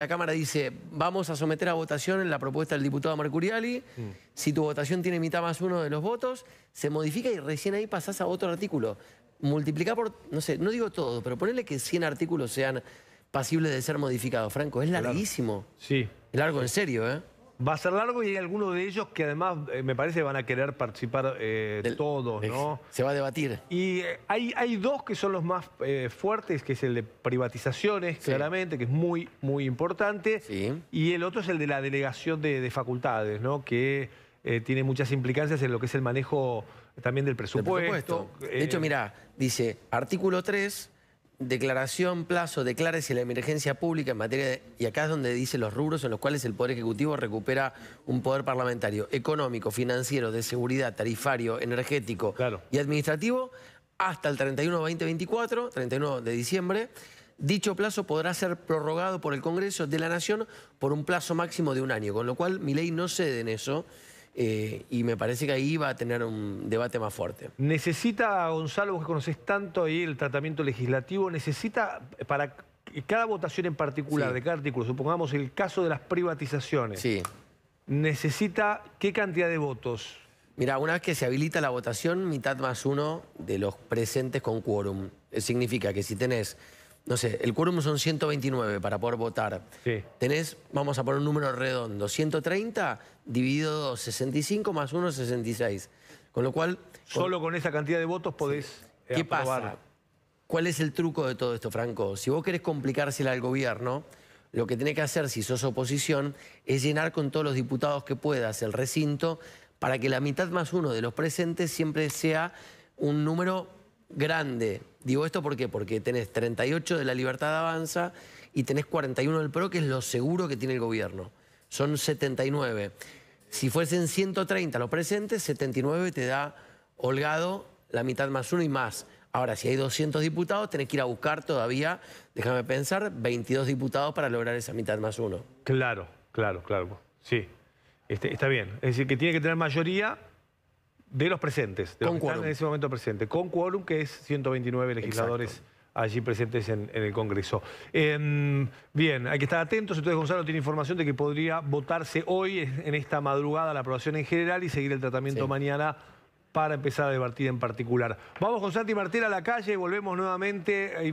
La Cámara dice, vamos a someter a votación en la propuesta del diputado Mercuriali. Mm. Si tu votación tiene mitad más uno de los votos, se modifica y recién ahí pasás a otro artículo. Multiplicar por, no sé, no digo todo, pero ponerle que 100 artículos sean pasibles de ser modificados. Franco, es larguísimo. Sí. Es largo, en serio, ¿eh? Va a ser largo y hay algunos de ellos que además eh, me parece van a querer participar eh, todos, ¿no? Se va a debatir. Y eh, hay, hay, dos que son los más fuertes, que es el de privatizaciones, claramente, que es muy, muy importante. Y el otro es el de la delegación de, facultades, ¿no? Que tiene muchas implicancias en lo que es el manejo también del presupuesto. Del presupuesto. De hecho, mira, dice artículo 3 declaración, plazo, declárese la emergencia pública en materia de... Y acá es donde dice los rubros en los cuales el Poder Ejecutivo recupera un poder parlamentario económico, financiero, de seguridad, tarifario, energético y administrativo hasta el 31 2024, 31 de diciembre. Dicho plazo podrá ser prorrogado por el Congreso de la Nación por un plazo máximo de un año, con lo cual mi ley no cede en eso. Eh, y me parece que ahí va a tener un debate más fuerte. ¿Necesita, Gonzalo, que conocés tanto ahí el tratamiento legislativo, necesita para cada votación en particular de cada artículo, supongamos el caso de las privatizaciones, sí. necesita qué cantidad de votos? Mira, una vez que se habilita la votación, mitad más uno de los presentes con quórum. Eh, significa que si tenés no sé, el quórum son 129 para poder votar. Tenés, vamos a poner un número redondo, 130 dividido 2, 65 más 1, 66. Con lo cual... Solo con, esa cantidad de votos podés eh, ¿Qué pasa? ¿Cuál es el truco de todo esto, Franco? Si vos querés complicársela al gobierno, lo que tenés que hacer si sos oposición es llenar con todos los diputados que puedas el recinto para que la mitad más uno de los presentes siempre sea un número grande. Digo esto porque, porque tenés 38 de la Libertad de Avanza y tenés 41 del PRO, que es lo seguro que tiene el gobierno. Son 79. Si fuesen 130 los presentes, 79 te da holgado la mitad más uno y más. Ahora, si hay 200 diputados, tenés que ir a buscar todavía, déjame pensar, 22 diputados para lograr esa mitad más uno. Claro, claro, claro. Sí, este, está bien. Es decir, que tiene que tener mayoría de los presentes, de los que están en ese momento presentes. con quórum, que es 129 legisladores allí presentes en, el Congreso. Em, bien, hay que estar atentos, entonces Gonzalo tiene información de que podría votarse hoy, en esta madrugada, la aprobación en general y seguir el tratamiento mañana para empezar a debatir en particular. Vamos con Santi Martel a la calle y volvemos nuevamente.